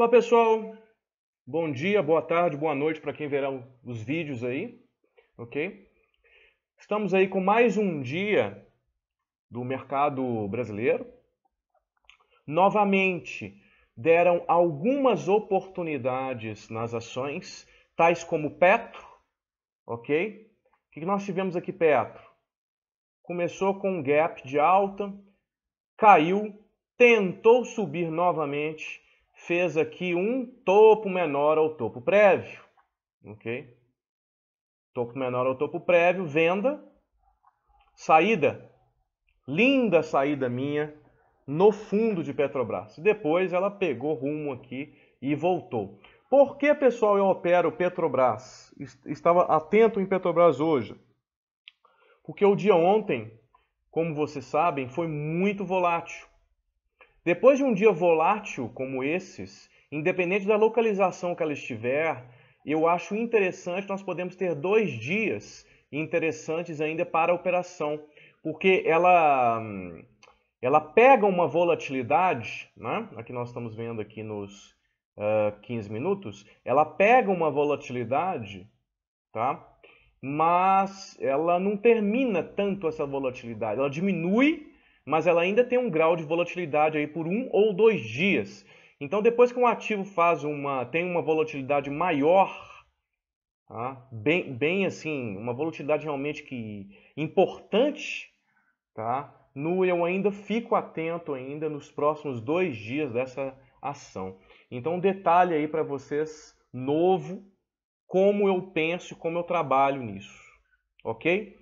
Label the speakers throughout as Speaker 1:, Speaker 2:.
Speaker 1: Olá pessoal, bom dia, boa tarde, boa noite para quem verá os vídeos aí, ok? Estamos aí com mais um dia do mercado brasileiro. Novamente deram algumas oportunidades nas ações, tais como Petro, ok? O que nós tivemos aqui Petro? Começou com um gap de alta, caiu, tentou subir novamente fez aqui um topo menor ao topo prévio, ok? Topo menor ao topo prévio, venda, saída, linda saída minha no fundo de Petrobras. Depois ela pegou rumo aqui e voltou. Por que, pessoal, eu opero Petrobras? Estava atento em Petrobras hoje. Porque o dia ontem, como vocês sabem, foi muito volátil. Depois de um dia volátil como esses, independente da localização que ela estiver, eu acho interessante nós podemos ter dois dias interessantes ainda para a operação, porque ela ela pega uma volatilidade, né? aqui nós estamos vendo aqui nos uh, ah, 15 minutos, ela pega uma volatilidade, tá? mas ela não termina tanto essa volatilidade, ela diminui mas ela ainda tem um grau de volatilidade aí por um ou dois dias. Então, depois que um ativo faz uma, tem uma volatilidade maior, tá? bem, bem assim, uma volatilidade realmente que importante, tá? No, eu ainda fico atento ainda nos próximos dois dias dessa ação. Então, um detalhe aí para vocês novo, como eu penso, como eu trabalho nisso, ok?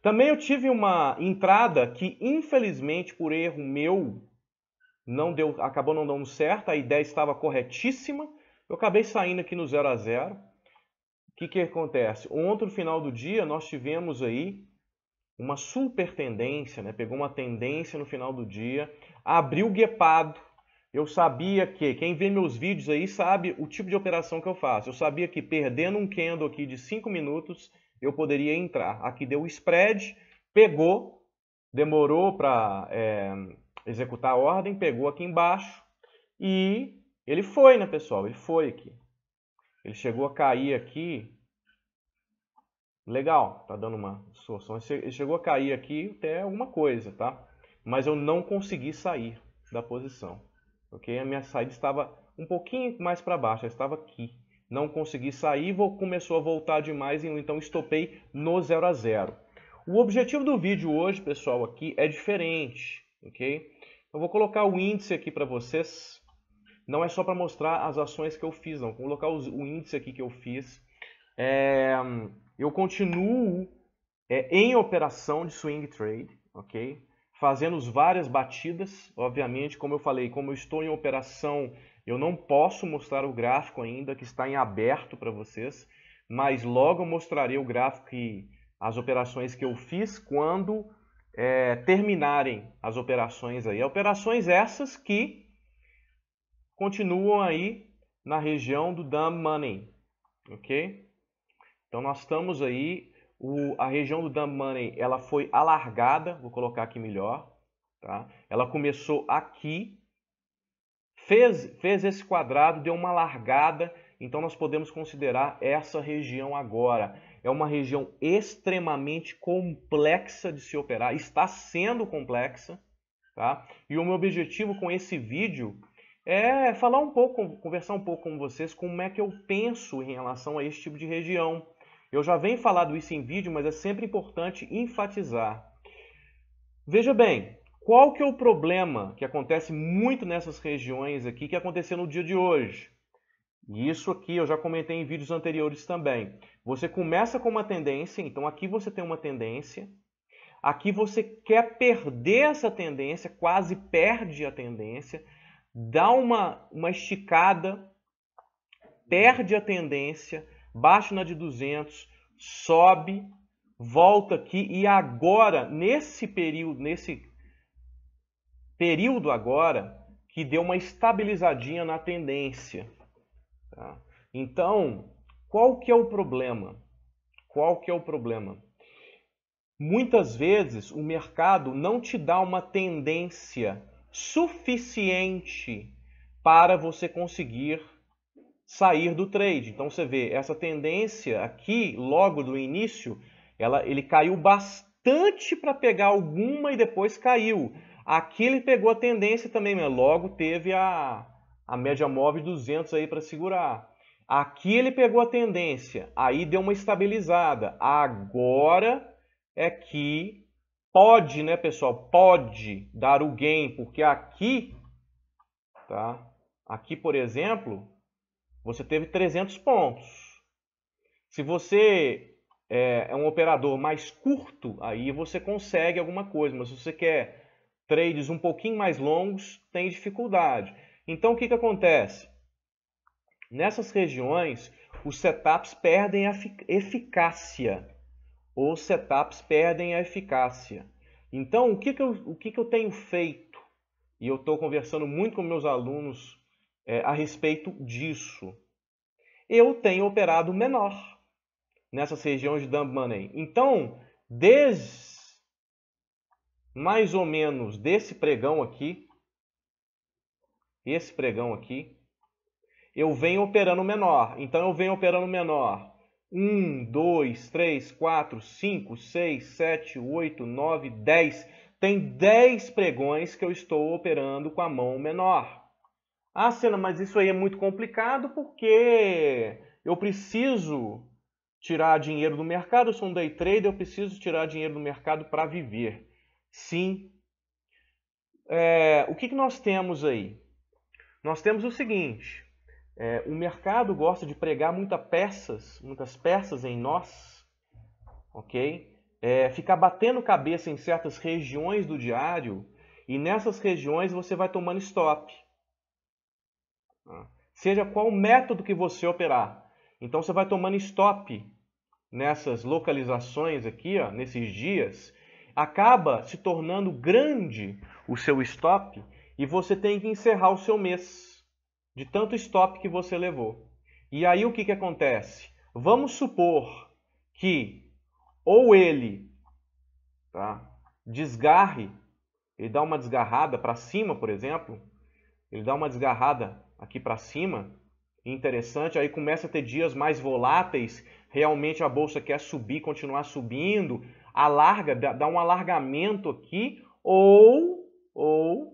Speaker 1: Também eu tive uma entrada que, infelizmente, por erro meu, não deu, acabou não dando certo. A ideia estava corretíssima. Eu acabei saindo aqui no 0 a 0 O que, que acontece? Ontem, no final do dia, nós tivemos aí uma super tendência, né? pegou uma tendência no final do dia, abriu guepado. Eu sabia que, quem vê meus vídeos aí sabe o tipo de operação que eu faço. Eu sabia que perdendo um candle aqui de 5 minutos, eu poderia entrar. Aqui deu spread, pegou, demorou para é, executar a ordem, pegou aqui embaixo e ele foi, né, pessoal? Ele foi aqui. Ele chegou a cair aqui. Legal, tá dando uma distorção. Ele chegou a cair aqui até alguma coisa, tá? Mas eu não consegui sair da posição, ok? A minha saída estava um pouquinho mais para baixo, ela estava aqui não consegui sair, começou a voltar demais e então estopei no 0 a 0. O objetivo do vídeo hoje, pessoal, aqui é diferente, ok? Eu vou colocar o índice aqui para vocês. Não é só para mostrar as ações que eu fiz, não. Vou colocar os, o índice aqui que eu fiz. É, eu continuo é, em operação de swing trade, ok? Fazendo várias batidas, obviamente, como eu falei, como eu estou em operação eu não posso mostrar o gráfico ainda que está em aberto para vocês, mas logo eu mostrarei o gráfico e as operações que eu fiz quando é, terminarem as operações aí. Operações essas que continuam aí na região do dumb money, ok? Então nós estamos aí, o, a região do dumb money ela foi alargada, vou colocar aqui melhor, tá? Ela começou aqui fez, fez esse quadrado, deu uma largada, então nós podemos considerar essa região agora. É uma região extremamente complexa de se operar, está sendo complexa, tá? E o meu objetivo com esse vídeo é falar um pouco, conversar um pouco com vocês como é que eu penso em relação a esse tipo de região. Eu já venho falado isso em vídeo, mas é sempre importante enfatizar. Veja bem, qual que é o problema que acontece muito nessas regiões aqui que aconteceu no dia de hoje? E isso aqui eu já comentei em vídeos anteriores também. Você começa com uma tendência, então aqui você tem uma tendência. Aqui você quer perder essa tendência, quase perde a tendência, dá uma, uma esticada, perde a tendência, baixa na de 200, sobe, volta aqui e agora, nesse período, nesse período agora que deu uma estabilizadinha na tendência. Tá? Então, qual que é o problema? Qual que é o problema? Muitas vezes o mercado não te dá uma tendência suficiente para você conseguir sair do trade. Então você vê essa tendência aqui, logo do início, ela, ele caiu bastante para pegar alguma e depois caiu. Aqui ele pegou a tendência também, né? logo teve a, a média móvel de 200 aí para segurar. Aqui ele pegou a tendência, aí deu uma estabilizada. Agora é que pode, né, pessoal? Pode dar o gain, porque aqui, tá? Aqui, por exemplo, você teve 300 pontos. Se você é, é, um operador mais curto, aí você consegue alguma coisa, mas se você quer trades um pouquinho mais longos têm dificuldade. Então o que, que acontece? Nessas regiões, os setups perdem a eficácia. Os setups perdem a eficácia. Então, o que, que, eu, o que, que eu tenho feito? E eu estou conversando muito com meus alunos é, a respeito disso. Eu tenho operado menor nessas regiões de Dumb money. Então, desde mais ou menos desse pregão aqui, esse pregão aqui, eu venho operando menor. Então eu venho operando menor. 1, 2, 3, 4, 5, 6, 7, 8, 9, 10. Tem 10 pregões que eu estou operando com a mão menor. Ah, Senna, mas isso aí é muito complicado porque eu preciso tirar dinheiro do mercado. Eu sou um day trader, eu preciso tirar dinheiro do mercado para viver sim. É, o que, que nós temos aí? Nós temos o seguinte: é, o mercado gosta de pregar muitas peças, muitas peças em nós, ok? É, ficar batendo cabeça em certas regiões do diário e nessas regiões você vai tomando stop. Tá? Seja qual método que você operar. Então você vai tomando stop nessas localizações aqui, ó, nesses dias, acaba se tornando grande o seu stop e você tem que encerrar o seu mês de tanto stop que você levou. E aí o que, que acontece? Vamos supor que ou ele tá, desgarre, ele dá uma desgarrada para cima, por exemplo, ele dá uma desgarrada aqui para cima, interessante, aí começa a ter dias mais voláteis, realmente a bolsa quer subir, continuar subindo, alarga, dá um alargamento aqui, ou, ou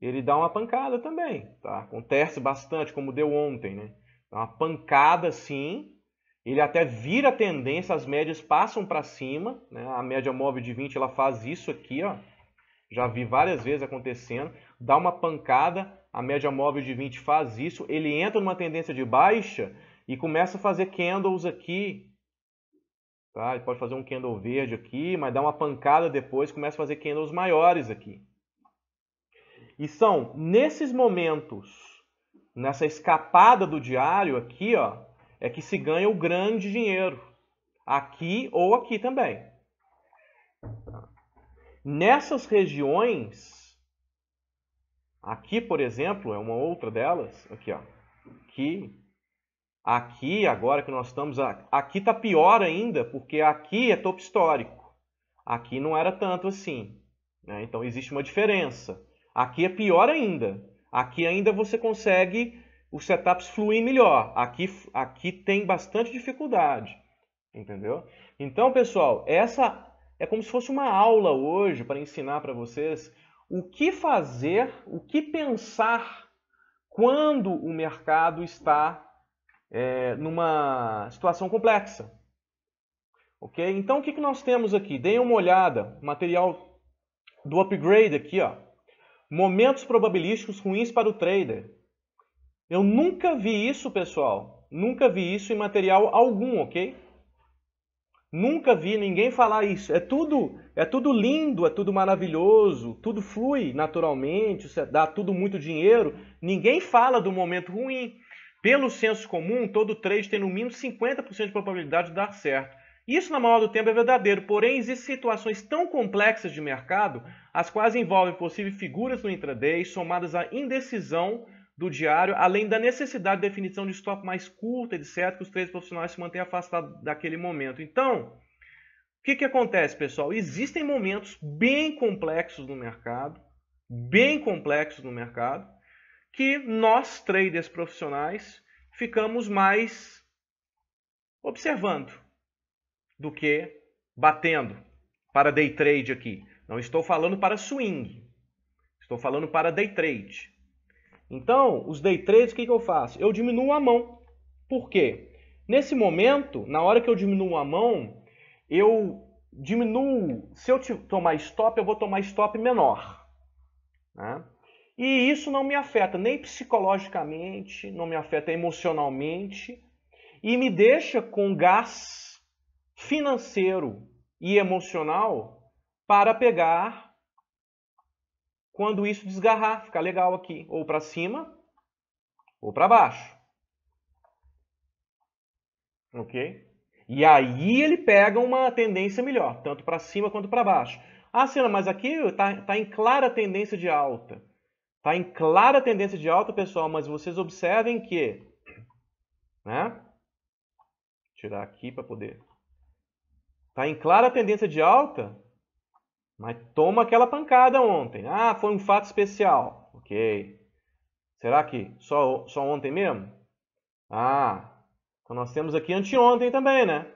Speaker 1: ele dá uma pancada também, tá? Acontece bastante, como deu ontem, né? uma pancada sim, ele até vira a tendência, as médias passam para cima, né? A média móvel de 20, ela faz isso aqui, ó. Já vi várias vezes acontecendo, dá uma pancada, a média móvel de 20 faz isso, ele entra numa tendência de baixa e começa a fazer candles aqui, Tá? Ele pode fazer um candle verde aqui, mas dá uma pancada depois começa a fazer candles maiores aqui. E são nesses momentos, nessa escapada do diário aqui, ó, é que se ganha o grande dinheiro. Aqui ou aqui também. Nessas regiões, aqui, por exemplo, é uma outra delas, aqui, ó, que Aqui, agora que nós estamos. Aqui está pior ainda, porque aqui é topo histórico. Aqui não era tanto assim. Né? Então existe uma diferença. Aqui é pior ainda. Aqui ainda você consegue os setups fluir melhor. Aqui, aqui tem bastante dificuldade. Entendeu? Então, pessoal, essa é como se fosse uma aula hoje para ensinar para vocês o que fazer, o que pensar quando o mercado está é, numa situação complexa. Ok? Então, o que, que nós temos aqui? Deem uma olhada, material do upgrade aqui, ó. Momentos probabilísticos ruins para o trader. Eu nunca vi isso, pessoal. Nunca vi isso em material algum, ok? Nunca vi ninguém falar isso. É tudo, é tudo lindo, é tudo maravilhoso, tudo flui naturalmente, é, dá tudo muito dinheiro. Ninguém fala do momento ruim, pelo senso comum, todo trade tem no mínimo 50% de probabilidade de dar certo. Isso, na maior do tempo, é verdadeiro, porém, existem situações tão complexas de mercado, as quais envolvem possíveis figuras no intraday, somadas à indecisão do diário, além da necessidade de definição de stop mais curta, etc., que os três profissionais se mantêm afastados daquele momento. Então, o que, que acontece, pessoal? Existem momentos bem complexos no mercado, bem complexos no mercado, que nós, traders profissionais, ficamos mais observando do que batendo para day trade aqui. Não estou falando para swing, estou falando para day trade. Então, os day trades, o que, que eu faço? Eu diminuo a mão. Por quê? Nesse momento, na hora que eu diminuo a mão, eu diminuo. Se eu tomar stop, eu vou tomar stop menor. Né? E isso não me afeta nem psicologicamente, não me afeta emocionalmente e me deixa com gás financeiro e emocional para pegar quando isso desgarrar, ficar legal aqui, ou para cima ou para baixo. OK? E aí ele pega uma tendência melhor, tanto para cima quanto para baixo. Ah, Sena, mas aqui está tá em clara tendência de alta. Está em clara tendência de alta, pessoal, mas vocês observem que, né? Vou tirar aqui para poder. Está em clara tendência de alta, mas toma aquela pancada ontem. Ah, foi um fato especial. Ok. Será que só, só ontem mesmo? Ah, então nós temos aqui anteontem também, né?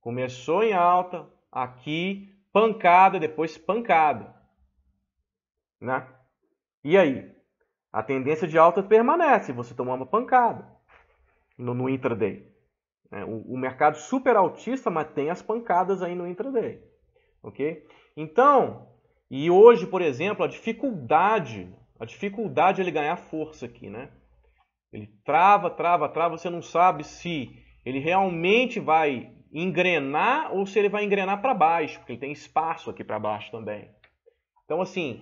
Speaker 1: Começou em alta, aqui, pancada, depois pancada. Né? E aí? A tendência de alta permanece, você tomou uma pancada no, no intraday. É, o, o, mercado super altista, mas tem as pancadas aí no intraday. Ok? Então, e hoje, por exemplo, a dificuldade, a dificuldade é ele ganhar força aqui, né? Ele trava, trava, trava, você não sabe se ele realmente vai engrenar ou se ele vai engrenar para baixo, porque ele tem espaço aqui para baixo também. Então, assim,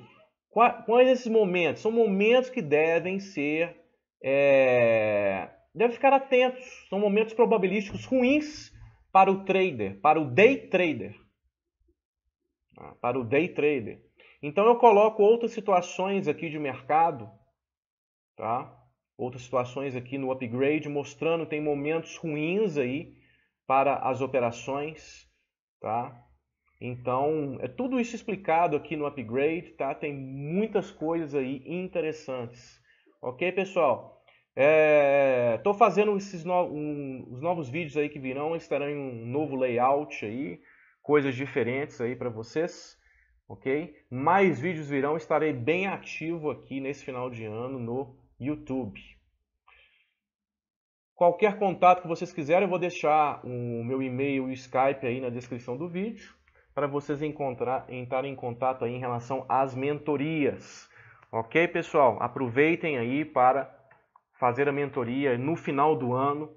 Speaker 1: Quais esses momentos? São momentos que devem ser. É, devem ficar atentos. São momentos probabilísticos ruins para o trader, para o day trader. Ah, para o day trader. Então eu coloco outras situações aqui de mercado, tá? Outras situações aqui no upgrade, mostrando tem momentos ruins aí para as operações, tá? Então, é tudo isso explicado aqui no upgrade, tá? Tem muitas coisas aí interessantes. Ok, pessoal? Estou é, fazendo esses no, um, os novos vídeos aí que virão, estarão em um novo layout aí, coisas diferentes aí para vocês, ok? Mais vídeos virão, estarei bem ativo aqui nesse final de ano no YouTube. Qualquer contato que vocês quiserem, eu vou deixar o meu e-mail e o Skype aí na descrição do vídeo para vocês encontrar, entrarem em contato aí em relação às mentorias. Ok, pessoal? Aproveitem aí para fazer a mentoria no final do ano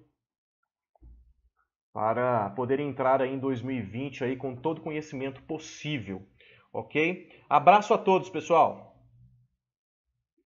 Speaker 1: para poder entrar aí em 2020 aí com todo o conhecimento possível, ok? Abraço a todos, pessoal!